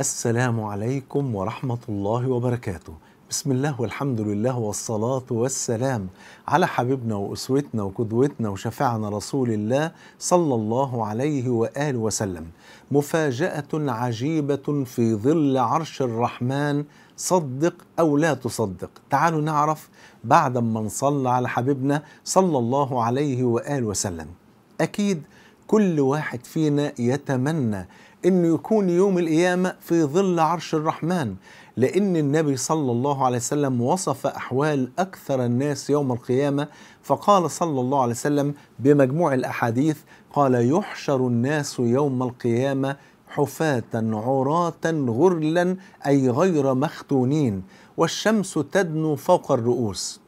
السلام عليكم ورحمة الله وبركاته بسم الله والحمد لله والصلاة والسلام على حبيبنا وأسوتنا وقدوتنا وشفعنا رسول الله صلى الله عليه وآله وسلم مفاجأة عجيبة في ظل عرش الرحمن صدق أو لا تصدق تعالوا نعرف بعد ما نصلى على حبيبنا صلى الله عليه وآله وسلم أكيد كل واحد فينا يتمنى انه يكون يوم القيامه في ظل عرش الرحمن لان النبي صلى الله عليه وسلم وصف احوال اكثر الناس يوم القيامه فقال صلى الله عليه وسلم بمجموع الاحاديث قال يحشر الناس يوم القيامه حفاة عراة غرلا اي غير مختونين والشمس تدنو فوق الرؤوس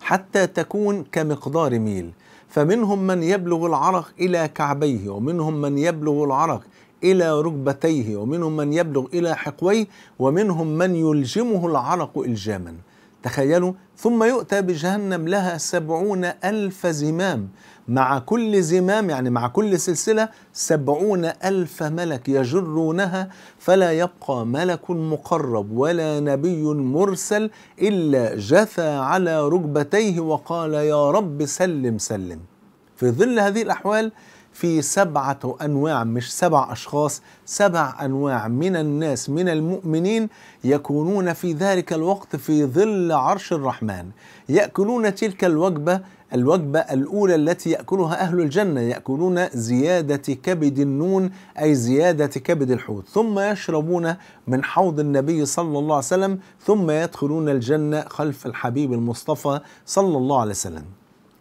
حتى تكون كمقدار ميل فمنهم من يبلغ العرق إلى كعبيه ومنهم من يبلغ العرق إلى ركبتيه ومنهم من يبلغ إلى حقويه ومنهم من يلجمه العرق إلجاما تخيلوا ثم يؤتى بجهنم لها سبعون ألف زمام مع كل زمام يعني مع كل سلسلة سبعون ألف ملك يجرونها فلا يبقى ملك مقرب ولا نبي مرسل إلا جثى على ركبتيه وقال يا رب سلم سلم في ظل هذه الأحوال في سبعة أنواع مش سبع أشخاص سبع أنواع من الناس من المؤمنين يكونون في ذلك الوقت في ظل عرش الرحمن يأكلون تلك الوجبة الوجبة الأولى التي يأكلها أهل الجنة يأكلون زيادة كبد النون أي زيادة كبد الحوت ثم يشربون من حوض النبي صلى الله عليه وسلم ثم يدخلون الجنة خلف الحبيب المصطفى صلى الله عليه وسلم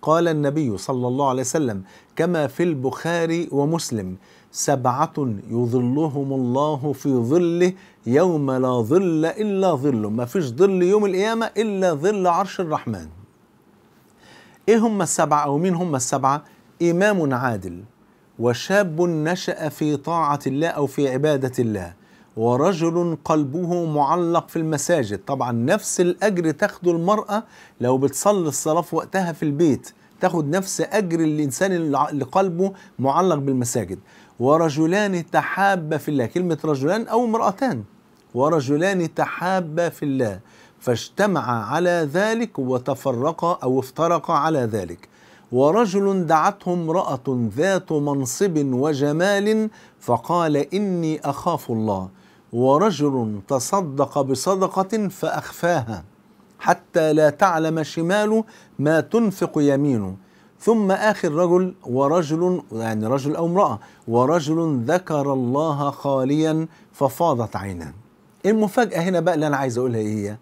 قال النبي صلى الله عليه وسلم كما في البخاري ومسلم سبعة يظلهم الله في ظله يوم لا ظل إلا ظله ما فيش ظل يوم القيامة إلا ظل عرش الرحمن إيه هم السبعة أو مين هم السبعة إمام عادل وشاب نشأ في طاعة الله أو في عبادة الله ورجل قلبه معلق في المساجد طبعا نفس الأجر تاخده المرأة لو بتصلي الصلاة في وقتها في البيت تاخد نفس أجر الإنسان اللي قلبه معلق بالمساجد ورجلان تحابا في الله كلمة رجلان أو امرأتان ورجلان تحابا في الله فاجتمعا على ذلك وتفرقا أو افترقا على ذلك ورجل دعته امرأة ذات منصب وجمال فقال إني أخاف الله ورجل تصدق بصدقة فأخفاها حتى لا تعلم شماله ما تنفق يمينه ثم آخر رجل ورجل يعني رجل أو امرأة ورجل ذكر الله خاليا ففاضت عيناه المفاجأة هنا بقى اللي أنا عايز أقولها إيه هي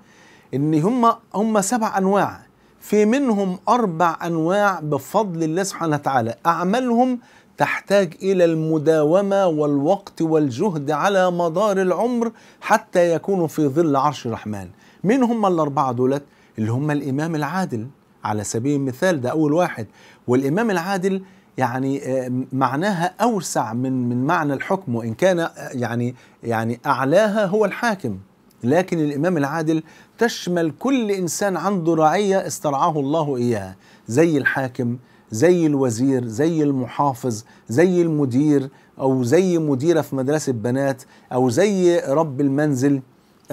إن هم هم سبع أنواع في منهم أربع أنواع بفضل الله سبحانه وتعالى أعمالهم تحتاج الى المداومه والوقت والجهد على مدار العمر حتى يكونوا في ظل عرش الرحمن مين هم الاربعه دولت اللي هم الامام العادل على سبيل المثال ده اول واحد والامام العادل يعني آه، معناها اوسع من من معنى الحكم وان كان آه، يعني يعني اعلاها هو الحاكم لكن الامام العادل تشمل كل انسان عنده رعيه استرعاه الله اياها زي الحاكم زي الوزير زي المحافظ زي المدير او زي مديره في مدرسه بنات او زي رب المنزل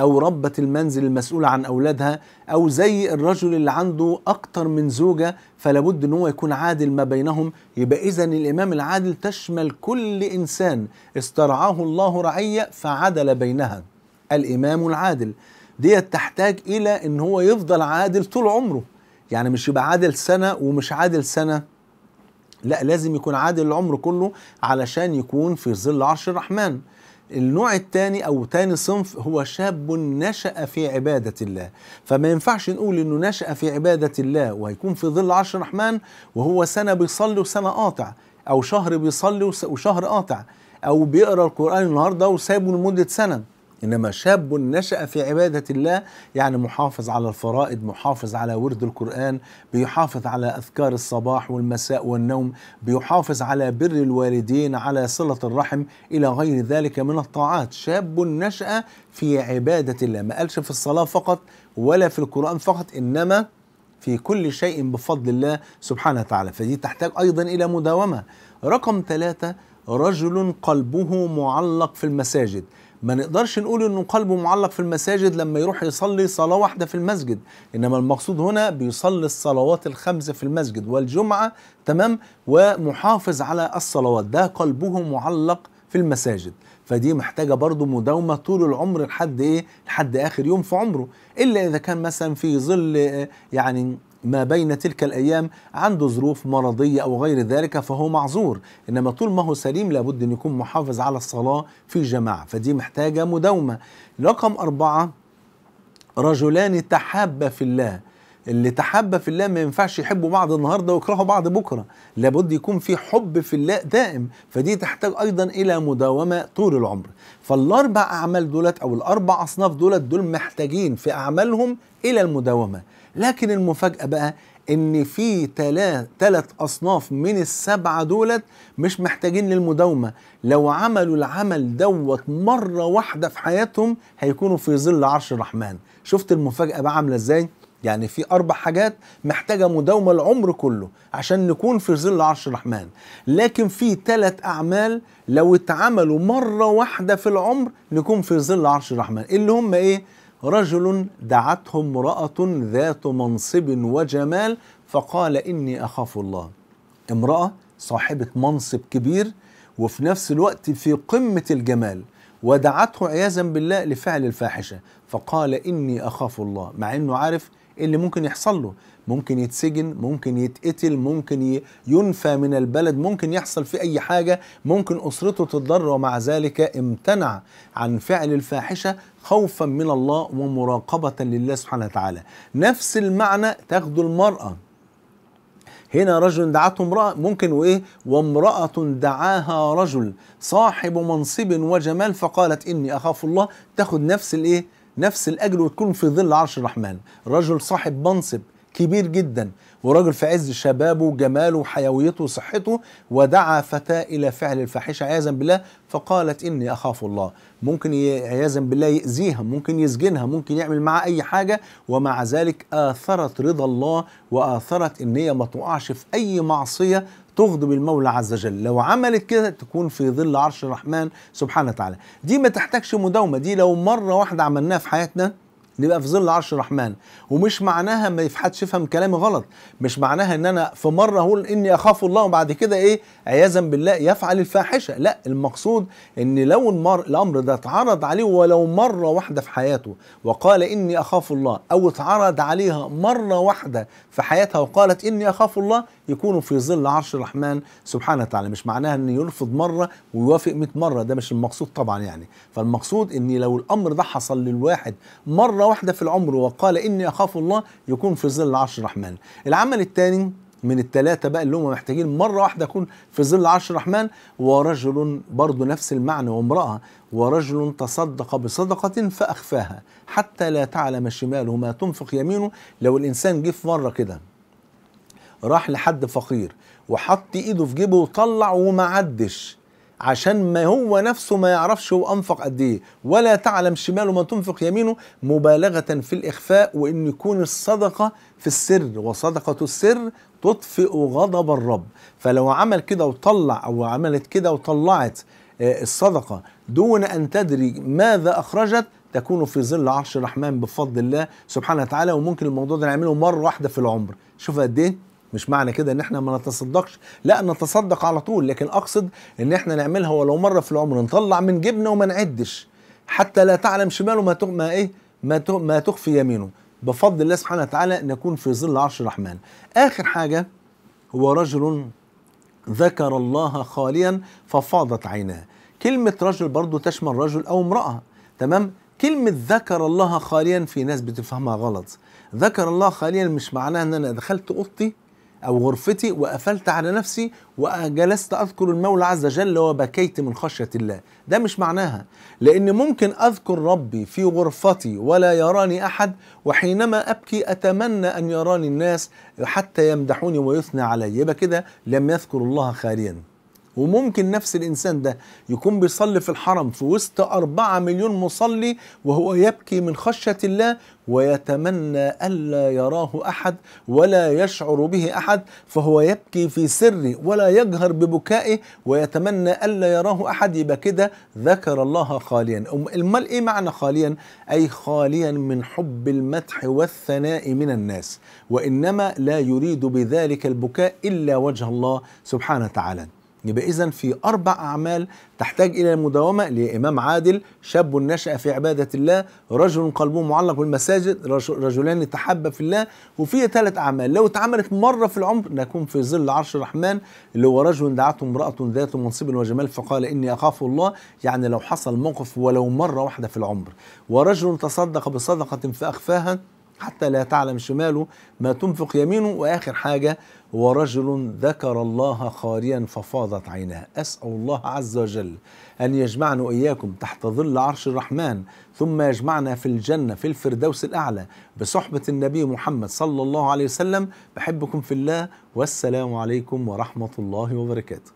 او ربة المنزل المسؤولة عن اولادها او زي الرجل اللي عنده اكتر من زوجة فلابد ان هو يكون عادل ما بينهم يبقى اذا الامام العادل تشمل كل انسان استرعاه الله رعية فعدل بينها الامام العادل ديت تحتاج الى ان هو يفضل عادل طول عمره يعني مش يبقى عادل سنة ومش عادل سنة لا لازم يكون عادل العمر كله علشان يكون في ظل عرش الرحمن النوع الثاني او ثاني صنف هو شاب نشأ في عبادة الله فما ينفعش نقول انه نشأ في عبادة الله وهيكون في ظل عرش الرحمن وهو سنة بيصلي وسنة قاطع او شهر بيصلي وشهر قاطع او بيقرا القرآن النهارده وسابه لمدة سنة إنما شاب نشأ في عبادة الله يعني محافظ على الفرائض محافظ على ورد القرآن بيحافظ على أذكار الصباح والمساء والنوم بيحافظ على بر الوالدين على صلة الرحم إلى غير ذلك من الطاعات شاب نشأ في عبادة الله ما قالش في الصلاة فقط ولا في القرآن فقط إنما في كل شيء بفضل الله سبحانه وتعالى فدي تحتاج أيضا إلى مداومة رقم ثلاثة رجل قلبه معلق في المساجد ما نقدرش نقول انه قلبه معلق في المساجد لما يروح يصلي صلاه واحده في المسجد انما المقصود هنا بيصلي الصلوات الخمسه في المسجد والجمعه تمام ومحافظ على الصلوات ده قلبه معلق في المساجد فدي محتاجه برضه مداومه طول العمر لحد ايه لحد اخر يوم في عمره الا اذا كان مثلا في ظل آه، يعني ما بين تلك الأيام عنده ظروف مرضية أو غير ذلك فهو معذور إنما طول ما هو سليم لابد أن يكون محافظ على الصلاة في الجماعة فدي محتاجة مداومة رقم أربعة رجلان تحابا في الله اللي تحب في الله ما ينفعش يحبوا بعض النهارده ويكرهوا بعض بكره لابد يكون في حب في الله دائم فدي تحتاج ايضا الى مداومه طول العمر فالاربع اعمال دولت او الاربع اصناف دولت دول محتاجين في اعمالهم الى المداومه لكن المفاجاه بقى ان في ثلاث اصناف من السبعه دولت مش محتاجين للمداومه لو عملوا العمل دوت مره واحده في حياتهم هيكونوا في ظل عرش الرحمن شفت المفاجاه بقى عامله ازاي يعني في أربع حاجات محتاجة مداومة العمر كله عشان نكون في ظل عرش الرحمن لكن في ثلاث أعمال لو اتعملوا مرة واحدة في العمر نكون في ظل عرش الرحمن اللي هم إيه؟ رجل دعته امرأة ذات منصب وجمال فقال إني أخاف الله امرأة صاحبة منصب كبير وفي نفس الوقت في قمة الجمال ودعته عياذا بالله لفعل الفاحشة فقال إني أخاف الله مع أنه عارف اللي ممكن يحصل له ممكن يتسجن ممكن يتقتل ممكن ينفى من البلد ممكن يحصل في أي حاجة ممكن أسرته تتضر ومع ذلك امتنع عن فعل الفاحشة خوفا من الله ومراقبة لله سبحانه وتعالى نفس المعنى تاخده المرأة هنا رجل دعته امرأة ممكن وإيه وامرأة دعاها رجل صاحب منصب وجمال فقالت إني أخاف الله تاخد نفس الإيه نفس الأجر وتكون في ظل عرش الرحمن رجل صاحب منصب كبير جدا وراجل في عز شبابه وجماله وحيويته وصحته ودعا فتاة إلى فعل الفاحشة عياذا بالله فقالت إني أخاف الله ممكن عياذا بالله يأذيها ممكن يسجنها ممكن يعمل معها أي حاجة ومع ذلك آثرت رضا الله وآثرت إن هي ما تقعش في أي معصية تغضب المولى عز وجل لو عملت كده تكون في ظل عرش الرحمن سبحانه وتعالى دي ما تحتاجش مداومة دي لو مرة واحدة عملناها في حياتنا نبقى في ظل عرش الرحمن ومش معناها ما يفحدش يفهم كلامي غلط مش معناها ان انا في مره اقول اني اخاف الله وبعد كده ايه عياذا بالله يفعل الفاحشه لا المقصود ان لو المر... الامر ده اتعرض عليه ولو مره واحده في حياته وقال اني اخاف الله او اتعرض عليها مره واحده في حياتها وقالت اني اخاف الله يكون في ظل عرش الرحمن سبحانه وتعالى مش معناها ان يرفض مره ويوافق 100 مره ده مش المقصود طبعا يعني فالمقصود ان لو الامر ده حصل للواحد مره واحدة في العمر وقال إني أخاف الله يكون في ظل عرش الرحمن العمل الثاني من الثلاثة بقى اللي هم محتاجين مرة واحدة يكون في ظل عرش الرحمن ورجل برضه نفس المعنى وامرأة ورجل تصدق بصدقة فأخفاها حتى لا تعلم شماله ما تنفق يمينه لو الإنسان جه في مرة كده راح لحد فقير وحط إيده في جيبه وطلع وما عدش عشان ما هو نفسه ما يعرفش هو انفق قد ايه ولا تعلم شماله ما تنفق يمينه مبالغه في الاخفاء وان يكون الصدقه في السر وصدقه السر تطفئ غضب الرب فلو عمل كده وطلع او عملت كده وطلعت آه، الصدقه دون ان تدري ماذا اخرجت تكون في ظل عرش الرحمن بفضل الله سبحانه وتعالى وممكن الموضوع ده نعمله مره واحده في العمر شوف قد ايه مش معنى كده ان احنا ما نتصدقش لا نتصدق على طول لكن اقصد ان احنا نعملها ولو مره في العمر نطلع من جبنة وما نعدش حتى لا تعلم شماله ما ما ايه ما ما تخفي يمينه بفضل الله سبحانه وتعالى نكون في ظل عرش الرحمن اخر حاجه هو رجل ذكر الله خاليا ففاضت عيناه كلمه رجل برضو تشمل رجل او امراه تمام كلمة ذكر الله خاليا في ناس بتفهمها غلط ذكر الله خاليا مش معناه ان انا دخلت اوضتي أو غرفتي وقفلت على نفسي وجلست أذكر المولى عز وجل وبكيت من خشية الله ده مش معناها لأن ممكن أذكر ربي في غرفتي ولا يراني أحد وحينما أبكي أتمنى أن يراني الناس حتى يمدحوني ويثنى علي يبقى كده لم يذكر الله خاليا وممكن نفس الانسان ده يكون بيصلي في الحرم في وسط أربعة مليون مصلي وهو يبكي من خشية الله ويتمنى ألا يراه أحد ولا يشعر به أحد فهو يبكي في سره ولا يجهر ببكائه ويتمنى ألا يراه أحد يبقى كده ذكر الله خاليا أمال إيه معنى خاليا أي خاليا من حب المدح والثناء من الناس وإنما لا يريد بذلك البكاء إلا وجه الله سبحانه وتعالى يبقى إذا في أربع أعمال تحتاج إلى المداومة لإمام عادل شاب نشأ في عبادة الله رجل قلبه معلق بالمساجد رجلان تحب في الله وفي ثلاث أعمال لو اتعملت مرة في العمر نكون في ظل عرش الرحمن اللي هو رجل دعته امرأة ذات منصب وجمال فقال إني أخاف الله يعني لو حصل موقف ولو مرة واحدة في العمر ورجل تصدق بصدقة فأخفاها حتى لا تعلم شماله ما تنفق يمينه واخر حاجه ورجل ذكر الله خاليا ففاضت عيناه اسال الله عز وجل ان يجمعنا واياكم تحت ظل عرش الرحمن ثم يجمعنا في الجنه في الفردوس الاعلى بصحبه النبي محمد صلى الله عليه وسلم بحبكم في الله والسلام عليكم ورحمه الله وبركاته